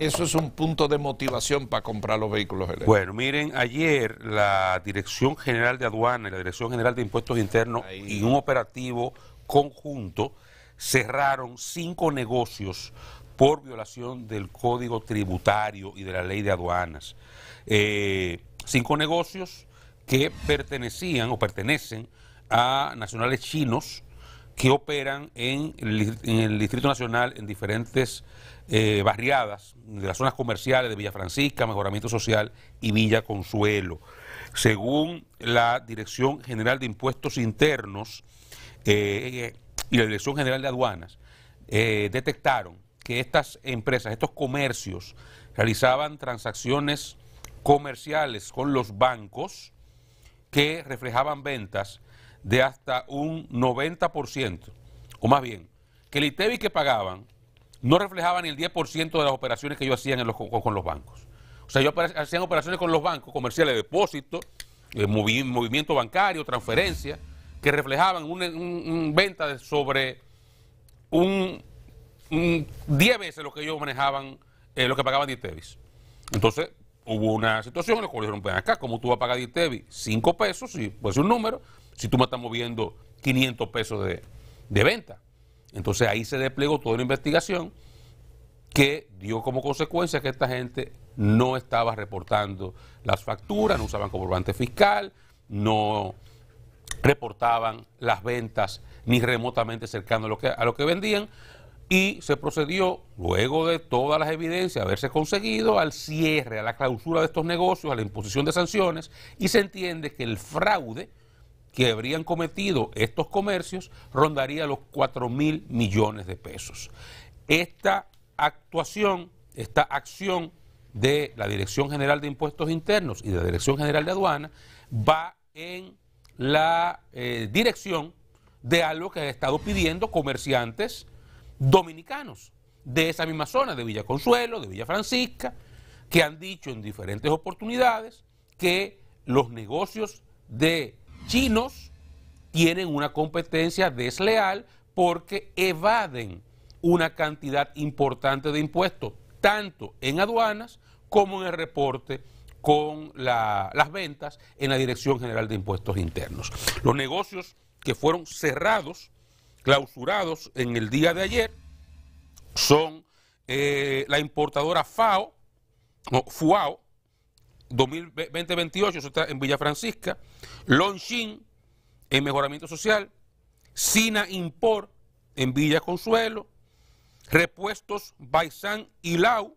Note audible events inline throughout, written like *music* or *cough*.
eso es un punto de motivación para comprar los vehículos eléctricos. Bueno, miren, ayer la Dirección General de Aduanas y la Dirección General de Impuestos Internos y un operativo conjunto cerraron cinco negocios por violación del Código Tributario y de la Ley de Aduanas. Eh, cinco negocios que pertenecían o pertenecen a nacionales chinos que operan en el, Distrito Nacional en diferentes eh, barriadas de las zonas comerciales de Villa Francisca, Mejoramiento Social y Villa Consuelo. Según la Dirección General de Impuestos Internos eh, y la Dirección General de Aduanas, eh, detectaron que estas empresas, estos comercios, realizaban transacciones comerciales con los bancos que reflejaban ventas de hasta un 90%, o más bien, que el ITEBI que pagaban no reflejaba ni el 10% de las operaciones que yo hacían en los, con los bancos. O sea, yo hacían operaciones con los bancos, comerciales de depósito, eh, movimiento bancario, transferencia, que reflejaban una un, venta de sobre un, 10 veces lo que ellos manejaban, eh, lo que pagaban de Entonces, hubo una situación en la cual dijeron, ven acá, ¿cómo tú vas a pagar de 5 pesos, y puede ser un número, si tú me estás moviendo 500 pesos de, venta. Entonces ahí se desplegó toda una investigación que dio como consecuencia que esta gente no estaba reportando las facturas, no usaban comprobante fiscal, no reportaban las ventas ni remotamente cercano a lo que, a lo que vendían. Y se procedió, luego de todas las evidencias haberse conseguido, al cierre, a la clausura de estos negocios, a la imposición de sanciones, y se entiende que el fraude que habrían cometido estos comercios rondaría los 4 mil millones de pesos. Esta actuación, esta acción de la Dirección General de Impuestos Internos y de la Dirección General de Aduana va en la eh, dirección de algo que han estado pidiendo comerciantes dominicanos de esa misma zona, de Villa Consuelo, de Villa Francisca, que han dicho en diferentes oportunidades que los negocios de chinos tienen una competencia desleal porque evaden una cantidad importante de impuestos, tanto en aduanas como en el reporte con las ventas en la Dirección General de Impuestos Internos. Los negocios que fueron cerrados, clausurados en el día de ayer, son eh, la importadora FAO, o FUAO, 2028, eso está en Villa Francisca, Longshin en Mejoramiento Social, Sina Impor en Villa Consuelo, Repuestos Baisan y Lau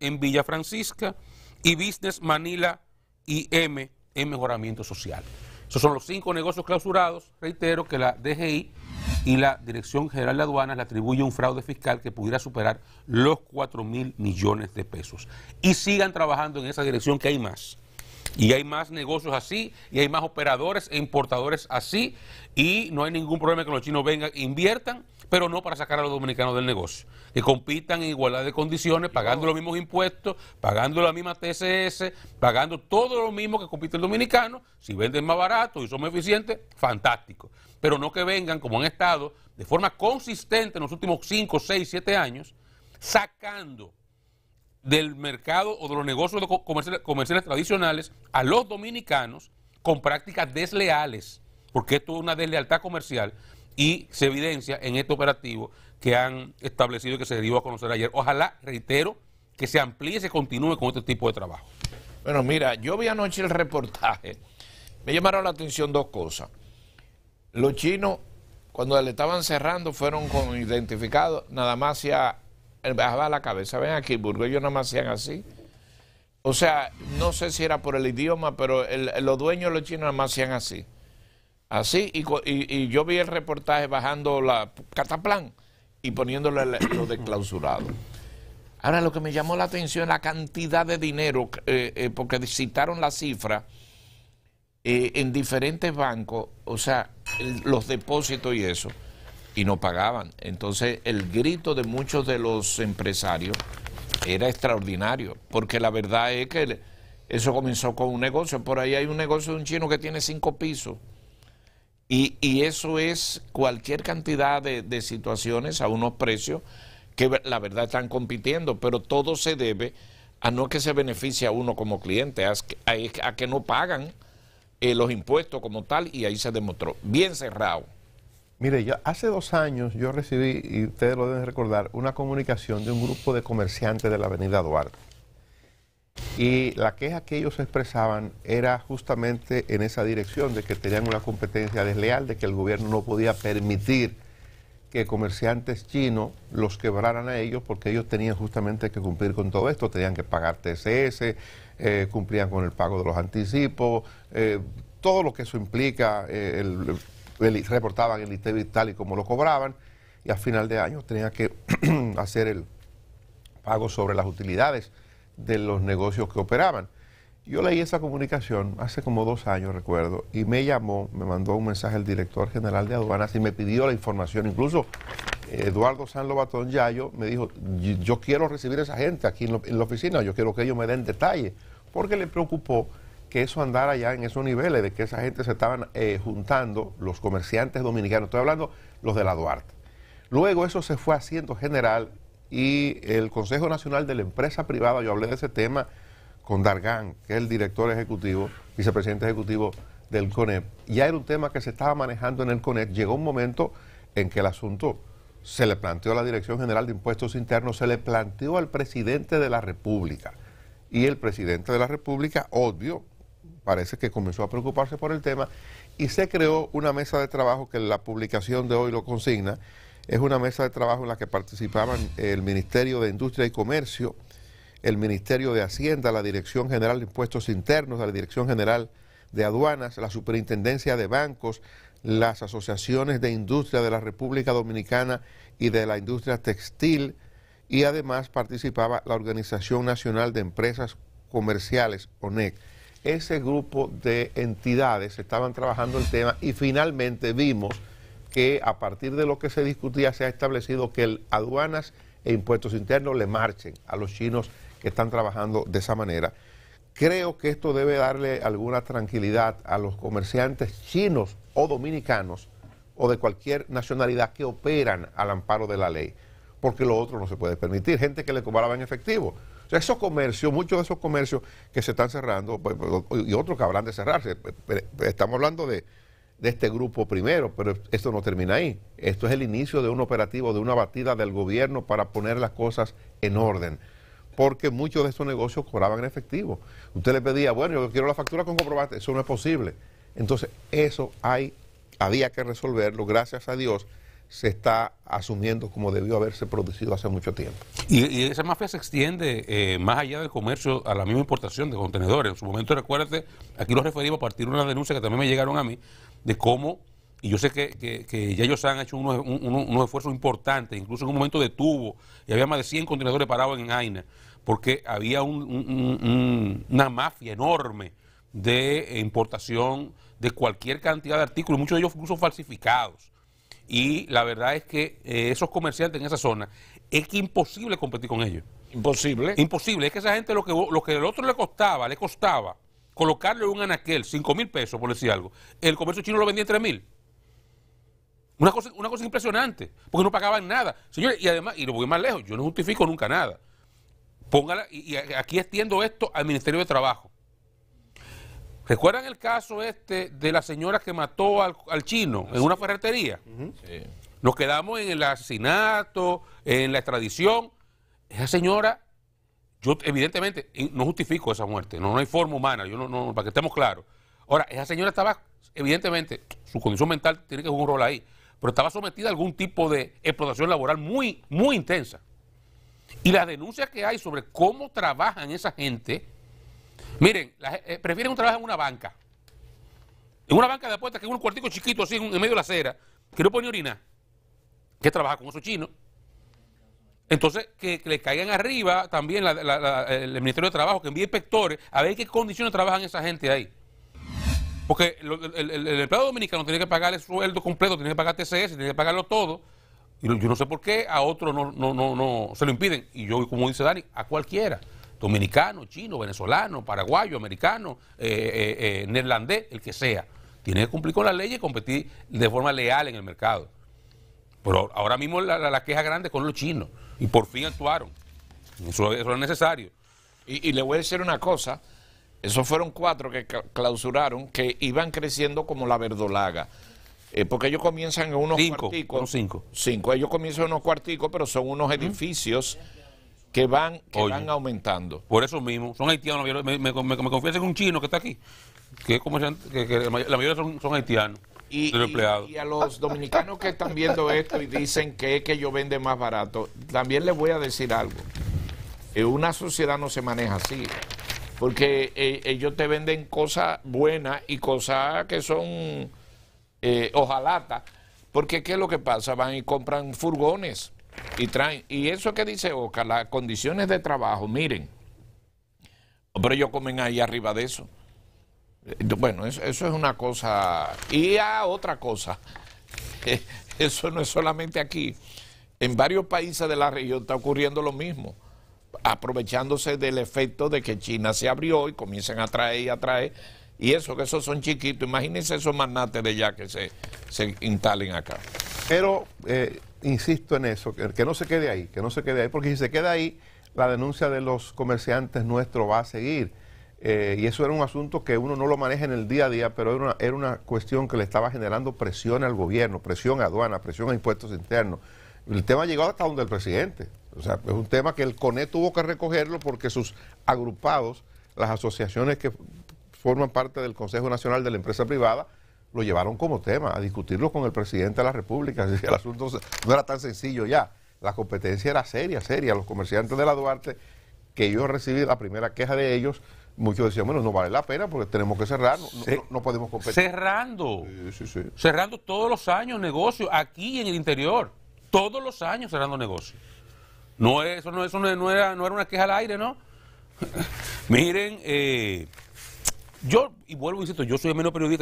en Villa Francisca y Business Manila y M en Mejoramiento Social. Esos son los cinco negocios clausurados, reitero, que la DGI y la Dirección General de Aduanas le atribuye un fraude fiscal que pudiera superar los 4 mil millones de pesos. Y sigan trabajando en esa dirección que hay más. Y hay más negocios así, y hay más operadores e importadores así, y no hay ningún problema que los chinos vengan, inviertan, pero no para sacar a los dominicanos del negocio. Que compitan en igualdad de condiciones, pagando los mismos impuestos, pagando la misma TSS, pagando todo lo mismo que compite el dominicano. Si venden más barato y son más eficientes, fantástico. Pero no que vengan, como han estado, de forma consistente en los últimos 5, 6, 7 años, sacando del mercado o de los negocios comerciales, comerciales tradicionales a los dominicanos con prácticas desleales, porque esto es una deslealtad comercial y se evidencia en este operativo que han establecido y que se dio a conocer ayer. Ojalá, reitero, que se amplíe y se continúe con este tipo de trabajo. Bueno, mira, yo vi anoche el reportaje. Me llamaron la atención dos cosas. Los chinos, cuando le estaban cerrando, fueron con identificados nada más hacia bajaba la cabeza. Ven aquí, Burgos, ellos nada más hacían así. O sea, no sé si era por el idioma, pero los dueños de los chinos nada más hacían así. Así, y, yo vi el reportaje bajando la cataplan y poniéndole lo de clausurado. Ahora, lo que me llamó la atención la cantidad de dinero, eh, eh, porque citaron la cifra eh, en diferentes bancos, o sea, los depósitos y eso y no pagaban. Entonces el grito de muchos de los empresarios era extraordinario, porque la verdad es que eso comenzó con un negocio. Por ahí hay un negocio de un chino que tiene cinco pisos. Y, eso es cualquier cantidad de, situaciones a unos precios que la verdad están compitiendo, pero todo se debe a no que se beneficie a uno como cliente, a, que no pagan eh, los impuestos como tal, y ahí se demostró. Bien cerrado. Mire, hace dos años yo recibí, y ustedes lo deben recordar, una comunicación de un grupo de comerciantes de la Avenida Duarte. Y la queja que ellos expresaban era justamente en esa dirección, de que tenían una competencia desleal, de que el gobierno no podía permitir que comerciantes chinos los quebraran a ellos porque ellos tenían justamente que cumplir con todo esto, tenían que pagar TSS, eh, cumplían con el pago de los anticipos, eh, todo lo que eso implica, eh, el reportaban el ITV tal y como lo cobraban, y a final de año tenía que *clears throat* hacer el pago sobre las utilidades de los negocios que operaban. Yo leí esa comunicación hace como dos años, recuerdo, y me llamó, me mandó un mensaje el director general de aduanas y me pidió la información. Incluso eh, Eduardo San Lobatón Yayo me dijo, yo quiero recibir a esa gente aquí en, la oficina, yo quiero que ellos me den detalle, porque le preocupó que eso andara ya en esos niveles, de que esa gente se estaban eh, juntando, los comerciantes dominicanos, estoy hablando los de la Duarte. Luego eso se fue haciendo general y el Consejo Nacional de la Empresa Privada, yo hablé de ese tema con Dargan, que es el director ejecutivo, vicepresidente ejecutivo del CONEP, ya era un tema que se estaba manejando en el CONEP, llegó un momento en que el asunto se le planteó a la Dirección General de Impuestos Internos, se le planteó al presidente de la República. Y el presidente de la República, obvio, parece que comenzó a preocuparse por el tema y se creó una mesa de trabajo que la publicación de hoy lo consigna. Es una mesa de trabajo en la que participaban el Ministerio de Industria y Comercio, el Ministerio de Hacienda, la Dirección General de Impuestos Internos, la Dirección General de Aduanas, la Superintendencia de Bancos, las asociaciones de industria de la República Dominicana y de la industria textil y además participaba la Organización Nacional de Empresas Comerciales, ONEC ese grupo de entidades estaban trabajando el tema y finalmente vimos que a partir de lo que se discutía se ha establecido que el aduanas e impuestos internos le marchen a los chinos que están trabajando de esa manera. Creo que esto debe darle alguna tranquilidad a los comerciantes chinos o dominicanos o de cualquier nacionalidad que operan al amparo de la ley, porque lo otro no se puede permitir. Gente que le cobraba en efectivo, esos comercios, muchos de esos comercios que se están cerrando pues, pues, y otros que habrán de cerrarse. Estamos hablando de, este grupo primero, pero esto no termina ahí. Esto es el inicio de un operativo, de una batida del gobierno para poner las cosas en orden. Porque muchos de estos negocios cobraban en efectivo. Usted le pedía, bueno, yo quiero la factura con comprobante. Eso no es posible. Entonces, eso hay, había que resolverlo, gracias a Dios se está asumiendo como debió haberse producido hace mucho tiempo. Y, esa mafia se extiende eh, más allá del comercio a la misma importación de contenedores. En su momento, recuérdate, aquí lo referimos a partir de una denuncia que también me llegaron a mí, de cómo, y yo sé que, ya ellos han hecho unos, esfuerzos importantes, incluso en un momento detuvo, y había más de 100 contenedores parados en Aina, porque había una mafia enorme de importación de cualquier cantidad de artículos, muchos de ellos incluso falsificados y la verdad es que eh, esos comerciantes en esa zona es que imposible competir con ellos. Imposible. Imposible. Es que esa gente lo que, lo que el otro le costaba, le costaba colocarle un anaquel, 5 mil pesos, por decir algo, el comercio chino lo vendía en 3 mil. Una cosa, una cosa impresionante, porque no pagaban nada. Señores, y además, y lo voy más lejos, yo no justifico nunca nada. Póngala, y aquí extiendo esto al Ministerio de Trabajo. ¿Recuerdan el caso este de la señora que mató al, chino en una ferretería? Nos quedamos en el asesinato, en la extradición. Esa señora, yo evidentemente no justifico esa muerte, no, hay forma humana, yo no, para que estemos claros. Ahora, esa señora estaba, evidentemente, su condición mental tiene que jugar un rol ahí, pero estaba sometida a algún tipo de explotación laboral muy, muy intensa. Y las denuncias que hay sobre cómo trabajan esa gente, Miren, eh, prefieren un trabajo en una banca. En una banca de apuestas que es un cuartico chiquito así en, medio de la acera, que no pone orina, Que trabaja con esos chinos. Entonces, que, le caigan arriba también el Ministerio de Trabajo, que envíe inspectores a ver qué condiciones trabajan esa gente ahí. Porque el, empleado dominicano tiene que pagar el sueldo completo, tiene que pagar TCS, tiene que pagarlo todo. Y yo no sé por qué a otro no, no, no, no se lo impiden. Y yo, como dice Dani, a cualquiera dominicano, chino, venezolano, paraguayo, americano, eh, eh, eh, neerlandés, el que sea. Tiene que cumplir con la ley y competir de forma leal en el mercado. Pero ahora mismo la, queja grande con los chinos y por fin actuaron. Eso, es necesario. Y, le voy a decir una cosa, esos fueron cuatro que clausuraron, que iban creciendo como la verdolaga. porque ellos comienzan en unos cuarticos. cinco. ellos comienzan en unos cuarticos, pero son unos edificios que van, que van aumentando. Por eso mismo, son haitianos, me, confiesen un chino que está aquí, que, la mayoría son, haitianos. Y, a los dominicanos que están viendo esto y dicen que es que yo vende más barato, también les voy a decir algo. una sociedad no se maneja así, porque eh, ellos te venden cosas buenas y cosas que son eh, ojalata, porque ¿qué es lo que pasa? Van y compran furgones y, y eso que dice Oscar, las condiciones de trabajo, miren, pero ellos comen ahí arriba de eso. Eh, bueno, eso, es una cosa. Y a otra cosa, *laughs* eso no es solamente aquí. En varios países de la región está ocurriendo lo mismo, aprovechándose del efecto de que China se abrió y comienzan a traer y a traer. Y eso, que esos son chiquitos. Imagínense esos manates de ya que se, se instalen acá. Pero eh, insisto en eso, que, no se quede ahí, que no se quede ahí, porque si se queda ahí, la denuncia de los comerciantes nuestro va a seguir. Eh, y eso era un asunto que uno no lo maneja en el día a día, pero era una, cuestión que le estaba generando presión al gobierno, presión a aduana, presión a impuestos internos. El tema ha llegado hasta donde el presidente. O sea, es un tema que el CONE tuvo que recogerlo porque sus agrupados, las asociaciones que forman parte del Consejo Nacional de la Empresa Privada, lo llevaron como tema, a discutirlo con el presidente de la República. *laughs* El asunto no era tan sencillo ya. La competencia era seria, seria. Los comerciantes de la Duarte, que yo recibí la primera queja de ellos, muchos decían, bueno, no vale la pena porque tenemos que cerrar, no, podemos competir. Cerrando. cerrando todos los años negocios, aquí en el interior. Todos los años cerrando negocios. No, eso, no, era, una queja al aire, ¿no? *laughs* Miren, eh, yo, y vuelvo, insisto, yo soy el menos periodista.